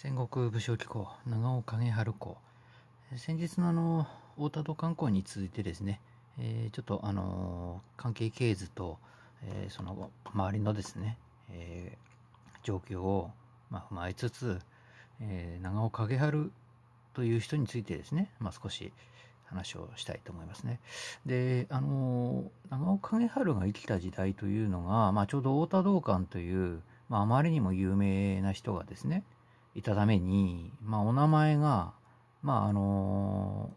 戦国武将機構長尾影春公先日のあの太田道観光に続いてですね、えー、ちょっとあの関係経図と、えー、その周りのですね、えー、状況を、まあ、踏まえつつ、え長尾影春という人についてですね、まあ、少し話をしたいと思いますね。で、あの長尾影春が生きた時代というのが、まあ、ちょうど太田道館という、まあまりにも有名な人がですね、いたために、まあ、お名前が、まああの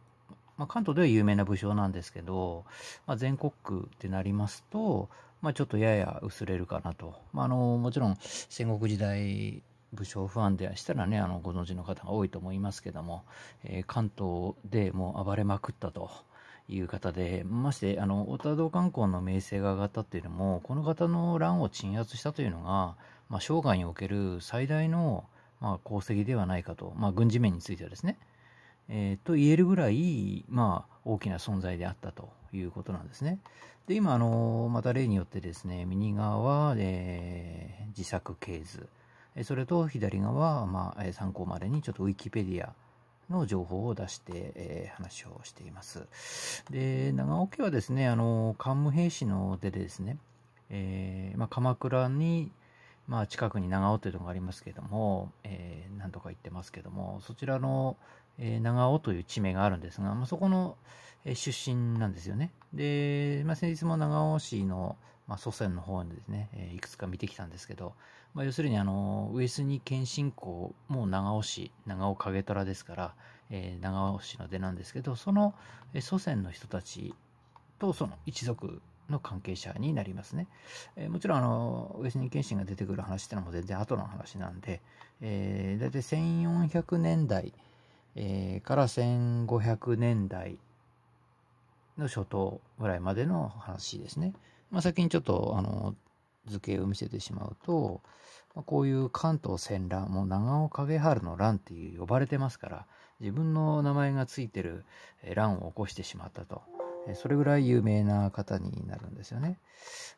まあ、関東では有名な武将なんですけど、まあ、全国区ってなりますと、まあ、ちょっとやや薄れるかなと、まあ、あのもちろん戦国時代武将ファンでしたらねあのご存知の方が多いと思いますけども、えー、関東でもう暴れまくったと。いう方でましてあの太田道観光の名声が上がったっていうのもこの方の乱を鎮圧したというのが、まあ、生涯における最大の、まあ、功績ではないかと、まあ、軍事面についてはですね、えー、と言えるぐらい、まあ、大きな存在であったということなんですね。で今あのまた例によってですね右側は、えー、自作系図それと左側は、まあ、参考までにちょっとウィキペディアの情報を出して、えー、話をしています。で長尾家はですねあの桓武兵士の出でですね、えーまあ、鎌倉にまあ、近くに長尾というところがありますけども、えー、とか言ってますけども、そちらの、えー、長尾という地名があるんですが、まあ、そこの、えー、出身なんですよね。で、まあ、先日も長尾市の、まあ、祖先の方にですね、えー、いくつか見てきたんですけど、まあ、要するにあの上杉謙信公も長尾市長尾景虎ですから、えー、長尾市の出なんですけどその祖先の人たちとその一族の関係者になりますね。えー、もちろん、あの、上杉謙信が出てくる話ってのも全然後の話なんで、えー、だいたい1400年代、えー、から1500年代の初頭ぐらいまでの話ですね。まあ、先にちょっと、あの、図形を見せてしまうと、まこういう関東戦乱、もう長尾影春の乱っていう呼ばれてますから、自分の名前がついてる乱を起こしてしまったと。それぐらい有名な方になるんですよね。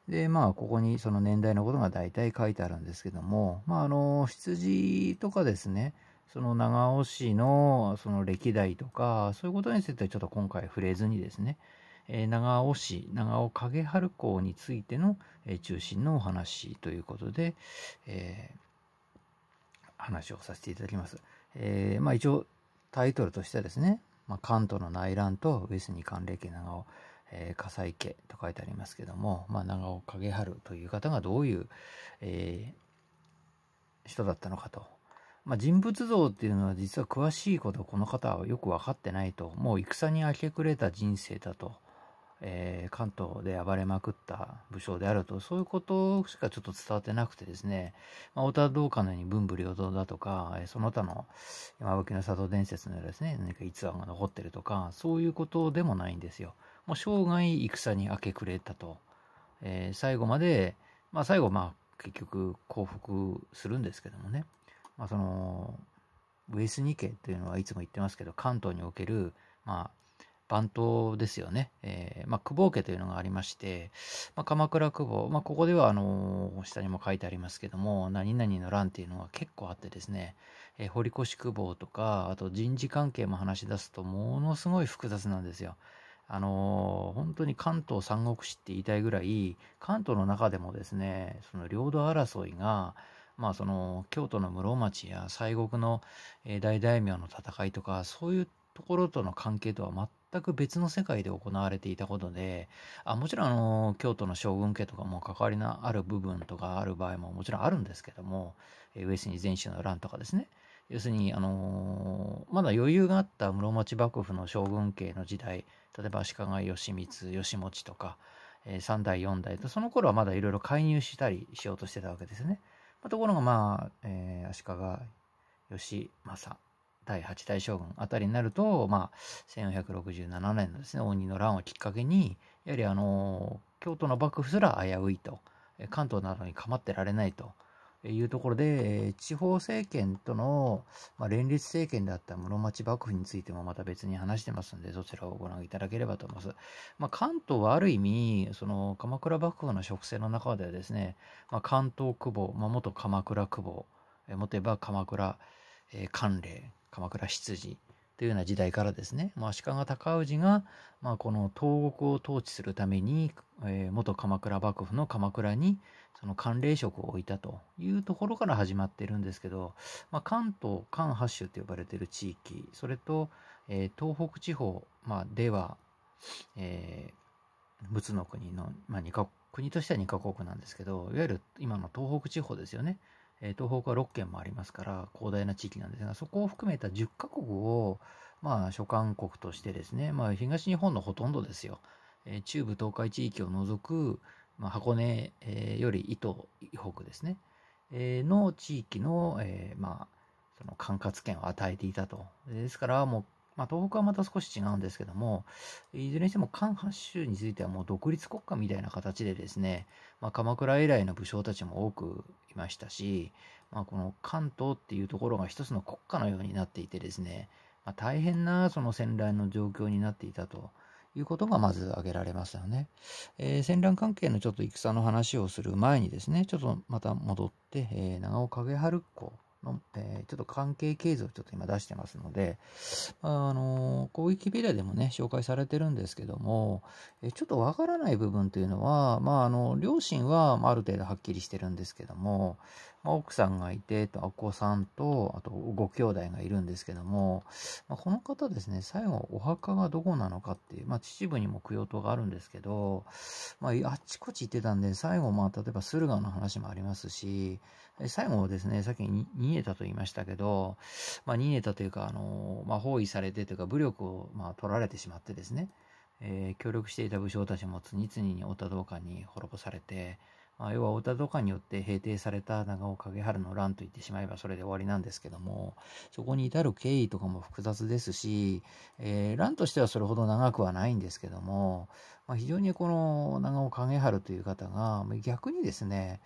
で、まあ、ここにその年代のことが大体書いてあるんですけども、まあ、あの、羊とかですね、その長尾市のその歴代とか、そういうことについてはちょっと今回触れずにですね、えー、長尾市、長尾影春公についての、え中心のお話ということで、えー、話をさせていただきます。えまあ、一応タイトルとしてはですね、まあ、関東の内乱と上杉寒冷家長尾、えー、笠井家と書いてありますけども、まあ、長尾景春という方がどういう、えー、人だったのかと。まあ、人物像っていうのは実は詳しいことこの方はよく分かってないともう戦に明け暮れた人生だとえー、関東で暴れまくった武将であると、そういうことしかちょっと伝わってなくてですね、まあ、田道館のように文武両道だとか、えその他の山吹の里伝説のようですね、何か逸話が残ってるとか、そういうことでもないんですよ。もう生涯戦に明け暮れたと。えー、最後まで、まあ最後、まあ結局降伏するんですけどもね、まあその、上杉家というのはいつも言ってますけど、関東における、まあ、番頭ですよね、えー、まあ、久保家というのがありまして、まあ、鎌倉久保、まあ、ここではあの下にも書いてありますけども何々の乱っていうのが結構あってですね、えー、堀越久保とかあと人事関係も話し出すとものすごい複雑なんですよ。あのー、本当に関東三国志って言いたいぐらい関東の中でもですねその領土争いがまあ、その京都の室町や西国の大大名の戦いとかそういうところとの関係とは全く別の世界で行われていたことで、あもちろんあの京都の将軍家とかも関わりのある部分とかある場合ももちろんあるんですけども、上杉前州の乱とかですね、要するに、あのまだ余裕があった室町幕府の将軍家の時代、例えば足利義満、義持とか、え3代、4代と、その頃はまだいろいろ介入したりしようとしてたわけですね。ところが、まあ、えー、足利義政、第八代将軍あたりになると、まあ、1467年のですね応仁の乱をきっかけにやはりあの京都の幕府すら危ういと関東などに構ってられないというところで地方政権との、まあ、連立政権だった室町幕府についてもまた別に話してますんでそちらをご覧いただければと思います。まあ、関東はある意味その鎌倉幕府の植生の中ではですね、まあ、関東久保、まあ、元鎌倉久保と言えば鎌倉、えー、関連鎌倉執事というような時代からですね、まあ、足利尊氏が、まあ、この東国を統治するために、えー、元鎌倉幕府の鎌倉にその関連職を置いたというところから始まってるんですけど、まあ、関東関八州と呼ばれてる地域それと、えー、東北地方、まあ、では、えー、陸奥の国の、まあ、2か国としては2カ国なんですけどいわゆる今の東北地方ですよねえ東北は6県もありますから広大な地域なんですがそこを含めた10カ国を、まあ、所管国としてですね、まあ、東日本のほとんどですよ、え中部東海地域を除く、まあ、箱根、えより伊東北ですね、えの地域の、えまあ、その管轄権を与えていたとですからもうまあ、東北はまた少し違うんですけども、いずれにしても関8州についてはもう独立国家みたいな形でですね、まあ、鎌倉以来の武将たちも多くいましたし、まあ、この関東っていうところが一つの国家のようになっていてですね、まあ、大変なその戦乱の状況になっていたと。いうことがまず挙げられますよね、えー、戦乱関係のちょっと戦の話をする前にですね、ちょっとまた戻って、えー、長尾景春子の、えー、ちょっと関係形図をちょっと今出してますので、あのー、こうウィキデオでもね、紹介されてるんですけども、えちょっとわからない部分というのは、まあ、あの、両親は、まある程度はっきりしてるんですけども、奥さんがいてとお子さんとあとご兄弟がいるんですけども、まあ、この方ですね最後お墓がどこなのかっていう、まあ、秩父にも供養塔があるんですけど、まあ、あっちこっち行ってたんで最後まあ例えば駿河の話もありますし最後ですねさっきに逃げたと言いましたけど、まあ、逃げたというかあの、まあ、包囲されてというか武力をまあ取られてしまってですねえー、協力していた武将たちも次々に織田道館に滅ぼされて、まあ、要は織田とかによって平定された長尾影春の乱と言ってしまえばそれで終わりなんですけどもそこに至る経緯とかも複雑ですし、えー、乱としてはそれほど長くはないんですけども、まあ、非常にこの長尾影春という方が逆にですね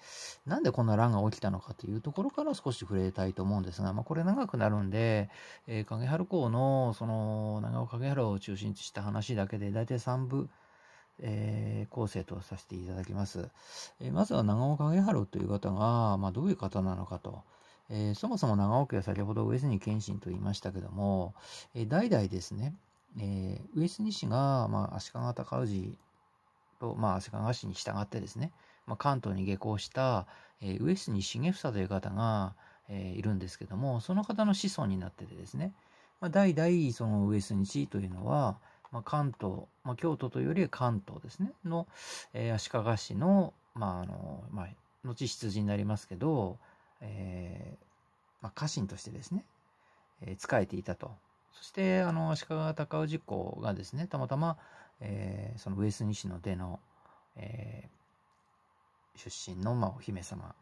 なんでこんな乱が起きたのかというところから少し触れたいと思うんですが、まあ、これ長くなるんで、えー、影春公のその長尾影春を中心とした話だけで大体3部えー、構成とさせていただきます。えー、まずは長尾影春という方が、まあ、どういう方なのかと。えー、そもそも長尾家は先ほど上杉謙信と言いましたけども、えー、代々ですね、えー、上杉氏が、まあ、足利尊氏と、まあ、足利氏に従ってですね、まあ、関東に下校した、えー、上杉重房という方が、えー、いるんですけどもその方の子孫になっててですね、まあ、代々その上杉氏というのは、まあ、関東、まあ、京都というより関東ですね、の、えー、足利市の、まああのまあ、後出羊になりますけど、えーまあ、家臣としてですね、えー、仕えていたと。そしてあの足利尊氏公がですねたまたま、えー、その上杉氏の出の、えー、出身の、まあ、お姫様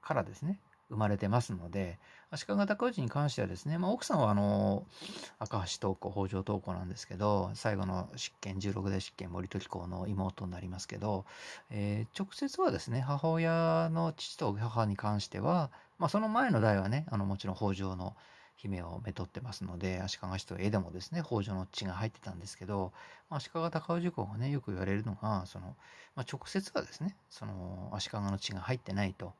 からですね生まれてますので、足利尊氏に関してはですね、まあ、奥さんはあの赤橋東子北条東子なんですけど最後の執権16代執権森時公の妹になりますけど、えー、直接はですね母親の父と母に関しては、まあ、その前の代はねあのもちろん北条の姫をめとってますので足利氏と絵でもですね北条の血が入ってたんですけど、まあ、足利尊氏公がねよく言われるのがその、まあ、直接はですねその足利の血が入ってないと。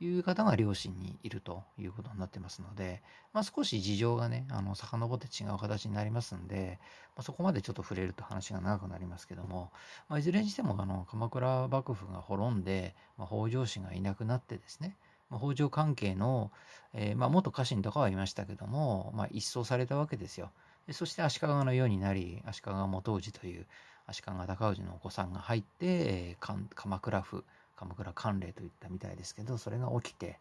いう方が両親にいるということになってますので、まあ、少し事情がね、あの、遡って違う形になりますんで、まあ、そこまでちょっと触れると話が長くなりますけども、まあ、いずれにしても、あの、鎌倉幕府が滅んで、ま北条氏がいなくなってですね、ま北条関係の、えー、ま元家臣とかはいましたけども、ま一掃されたわけですよ。そして足利のようになり、足利元氏という足利尊氏のお子さんが入って、鎌倉府、鎌倉寒冷といったみたいですけどそれが起きて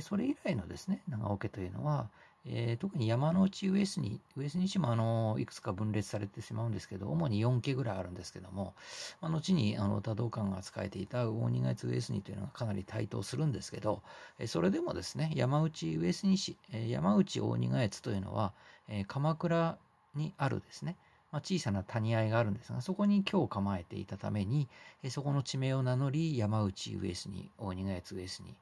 それ以来のですね長尾家というのは、えー、特に山の内上杉上杉もあのいくつか分裂されてしまうんですけど主に4家ぐらいあるんですけども、まあ、後にあの多道館が扱えていた大仁ヶ越上杉というのがかなり台頭するんですけどそれでもですね山内上杉市山内大仁ヶ越というのは、えー、鎌倉にあるですねまあ、小さな谷合があるんですが、そこに今日構えていたために、そこの地名を名乗り、山内上杉、大荷、ヶ谷上杉、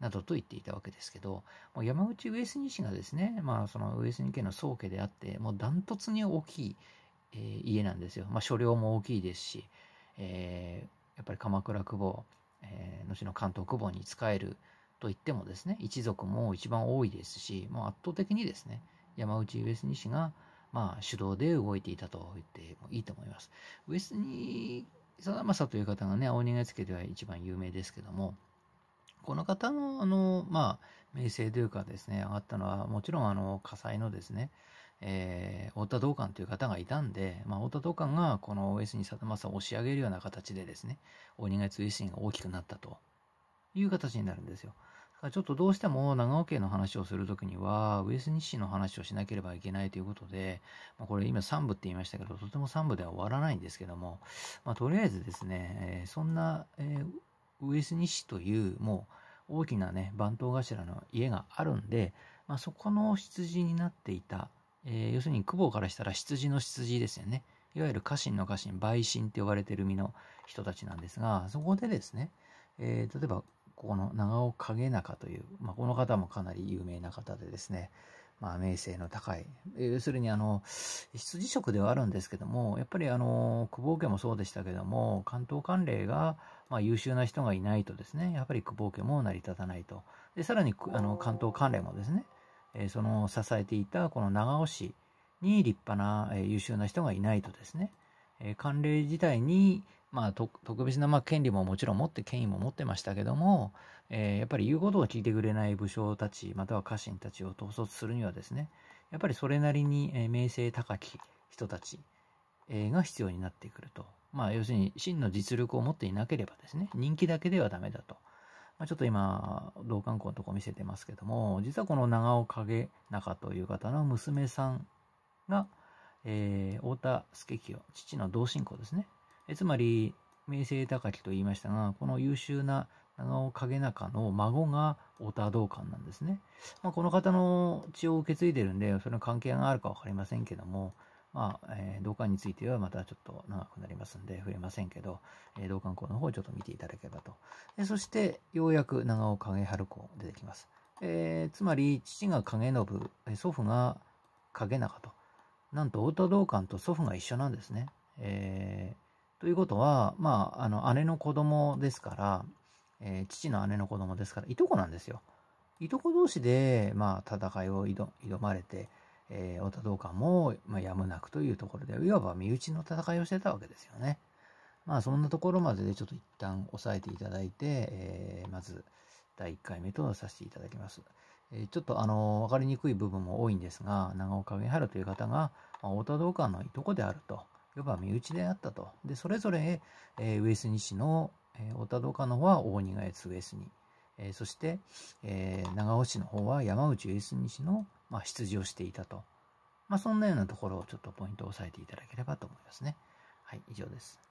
などと言っていたわけですけど、もう山内上杉氏がですね、まあ、その上杉家の宗家であって、もうダントツに大きい、えー、家なんですよ。まあ、所領も大きいですし、えー、やっぱり鎌倉久保、えー、後の関東久保に仕えると言ってもですね、一族も一番多いですし、もう圧倒的にですね、山内上杉氏が、まあ、手動で動いていたと言ってもいいと思います。上杉貞正という方がね、青逃げつけては一番有名ですけども、この方の、あの、まあ、名声というかですね、上がったのは、もちろん、あの、火災のですね、えー、太田道館という方がいたんで、まあ、太田道館がこの上杉貞政を押し上げるような形でですね、鬼ヶつ上杉が大きくなったという形になるんですよ。ちょっとどうしても長尾家の話をするときには、上杉市の話をしなければいけないということで、まあ、これ今3部って言いましたけど、とても3部では終わらないんですけども、まあ、とりあえずですね、えー、そんな、えー、上杉市というもう大きなね、番頭頭の家があるんで、まあ、そこの羊になっていた、えー、要するに久保からしたら羊の羊ですよね。いわゆる家臣の家臣、陪臣って呼ばれてる身の人たちなんですが、そこでですね、えー、例えばここの長尾景中という、まあ、この方もかなり有名な方でですね、まあ、名声の高い、要するにあの羊職ではあるんですけども、やっぱりあの久保家もそうでしたけども、関東管領が、まあ、優秀な人がいないとですね、やっぱり久保家も成り立たないと、でさらにあの関東関連もですね、えー、その支えていたこの長尾市に立派な、えー、優秀な人がいないとですね、えー、関自体にまあ、特別なまあ権利ももちろん持って権威も持ってましたけども、えー、やっぱり言うことを聞いてくれない武将たちまたは家臣たちを統率するにはですねやっぱりそれなりに名声高き人たちが必要になってくると、まあ、要するに真の実力を持っていなければですね人気だけではダメだと。まあ、ちょっと今同観光のとこ見せてますけども実はこの長尾景中という方の娘さんが、えー、太田助清父の同心公ですねえつまり名声高きと言いましたがこの優秀な長尾影中の孫が太田道館なんですね、まあ、この方の血を受け継いでるんでそれの関係があるか分かりませんけどもまあ、えー、道館についてはまたちょっと長くなりますんで触れませんけど、えー、道館校の方をちょっと見ていただければと。でそしてようやく長尾景春子出てきます。えー、つまり父が景信、祖父が影中と。なんと太田道館と祖父が一緒なんですね。えということは、まあ、あの姉の子供ですから、えー、父の姉の子供ですから、いとこなんですよ。いとこ同士で、まあ、戦いを挑まれて、えー、太田道館も、まあ、やむなくというところで、いわば身内の戦いをしてたわけですよね。まあ、そんなところまででちょっと一旦押さえていただいて、えー、まず第1回目とさせていただきます。えー、ちょっとあの分かりにくい部分も多いんですが、長岡美春という方が、まあ、太田道館のいとこであると。いわば身内であったと。で、それぞれ、えー、上杉氏の、えー、小田戸の方は大仁賀上杉、えー、そして、えー、長尾氏の方は山内上杉氏の、まあ、出自をしていたと。まあ、そんなようなところをちょっとポイントを押さえていただければと思いますね。はい、以上です。